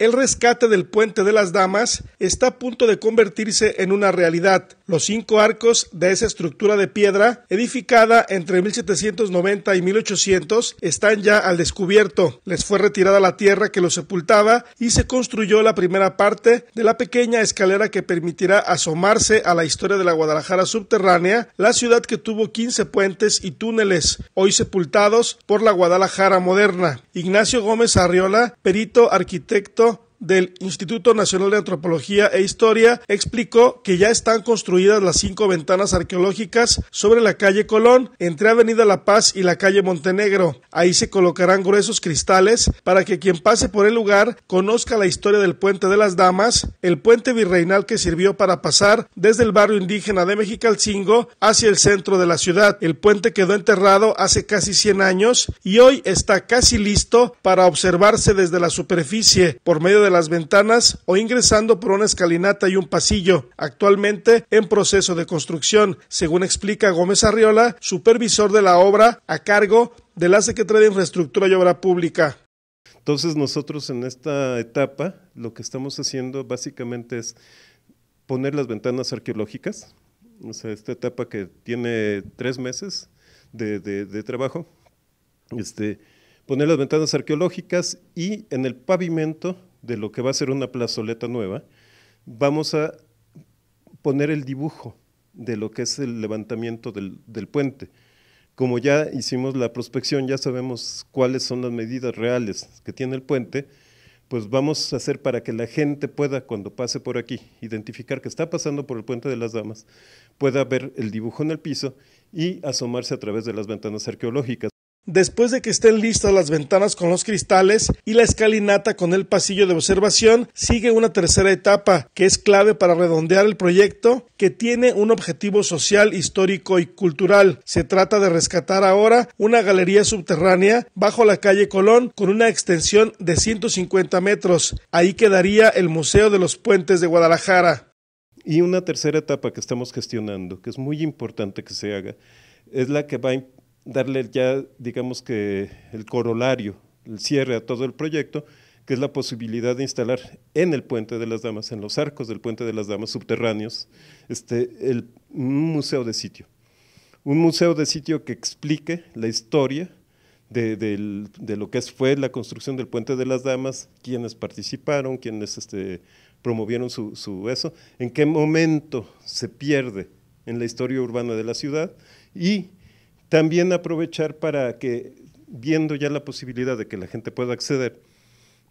El rescate del puente de las damas está a punto de convertirse en una realidad. Los cinco arcos de esa estructura de piedra, edificada entre 1790 y 1800, están ya al descubierto. Les fue retirada la tierra que los sepultaba y se construyó la primera parte de la pequeña escalera que permitirá asomarse a la historia de la Guadalajara subterránea, la ciudad que tuvo 15 puentes y túneles, hoy sepultados por la Guadalajara moderna. Ignacio Gómez Arriola, perito arquitecto del Instituto Nacional de Antropología e Historia explicó que ya están construidas las cinco ventanas arqueológicas sobre la calle Colón, entre Avenida La Paz y la calle Montenegro. Ahí se colocarán gruesos cristales para que quien pase por el lugar conozca la historia del Puente de las Damas, el puente virreinal que sirvió para pasar desde el barrio indígena de Mexicalcingo hacia el centro de la ciudad. El puente quedó enterrado hace casi 100 años y hoy está casi listo para observarse desde la superficie por medio de las ventanas o ingresando por una escalinata y un pasillo, actualmente en proceso de construcción, según explica Gómez Arriola, supervisor de la obra a cargo de la Secretaría de Infraestructura y Obra Pública. Entonces nosotros en esta etapa lo que estamos haciendo básicamente es poner las ventanas arqueológicas, o sea, esta etapa que tiene tres meses de, trabajo, este, poner las ventanas arqueológicas y en el pavimento de lo que va a ser una plazoleta nueva, vamos a poner el dibujo de lo que es el levantamiento del, puente. Como ya hicimos la prospección, ya sabemos cuáles son las medidas reales que tiene el puente, pues vamos a hacer para que la gente pueda, cuando pase por aquí, identificar que está pasando por el puente de las damas, pueda ver el dibujo en el piso y asomarse a través de las ventanas arqueológicas después de que estén listas las ventanas con los cristales y la escalinata con el pasillo de observación, sigue una tercera etapa que es clave para redondear el proyecto que tiene un objetivo social, histórico y cultural. Se trata de rescatar ahora una galería subterránea bajo la calle Colón con una extensión de 150 metros. Ahí quedaría el Museo de los Puentes de Guadalajara. Y una tercera etapa que estamos gestionando, que es muy importante que se haga, es la que va darle ya, digamos que el corolario, el cierre a todo el proyecto, que es la posibilidad de instalar en el Puente de las Damas, en los arcos del Puente de las Damas subterráneos, este, el, un museo de sitio. Un museo de sitio que explique la historia de, lo que fue la construcción del Puente de las Damas, quiénes participaron, quienes este, promovieron su, su eso, en qué momento se pierde en la historia urbana de la ciudad y también aprovechar para que, viendo ya la posibilidad de que la gente pueda acceder,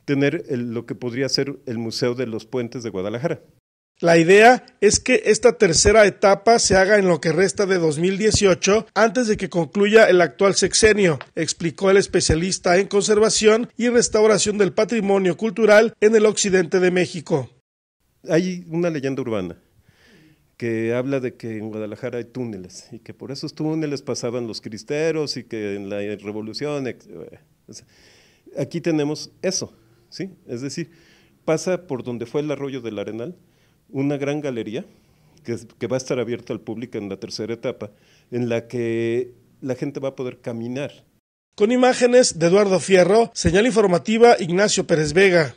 tener lo que podría ser el Museo de los Puentes de Guadalajara. La idea es que esta tercera etapa se haga en lo que resta de 2018 antes de que concluya el actual sexenio, explicó el especialista en conservación y restauración del patrimonio cultural en el occidente de México. Hay una leyenda urbana que habla de que en Guadalajara hay túneles y que por esos túneles pasaban los cristeros y que en la revolución... Eh, aquí tenemos eso, ¿sí? Es decir, pasa por donde fue el arroyo del Arenal, una gran galería que, que va a estar abierta al público en la tercera etapa, en la que la gente va a poder caminar. Con imágenes de Eduardo Fierro, señal informativa Ignacio Pérez Vega.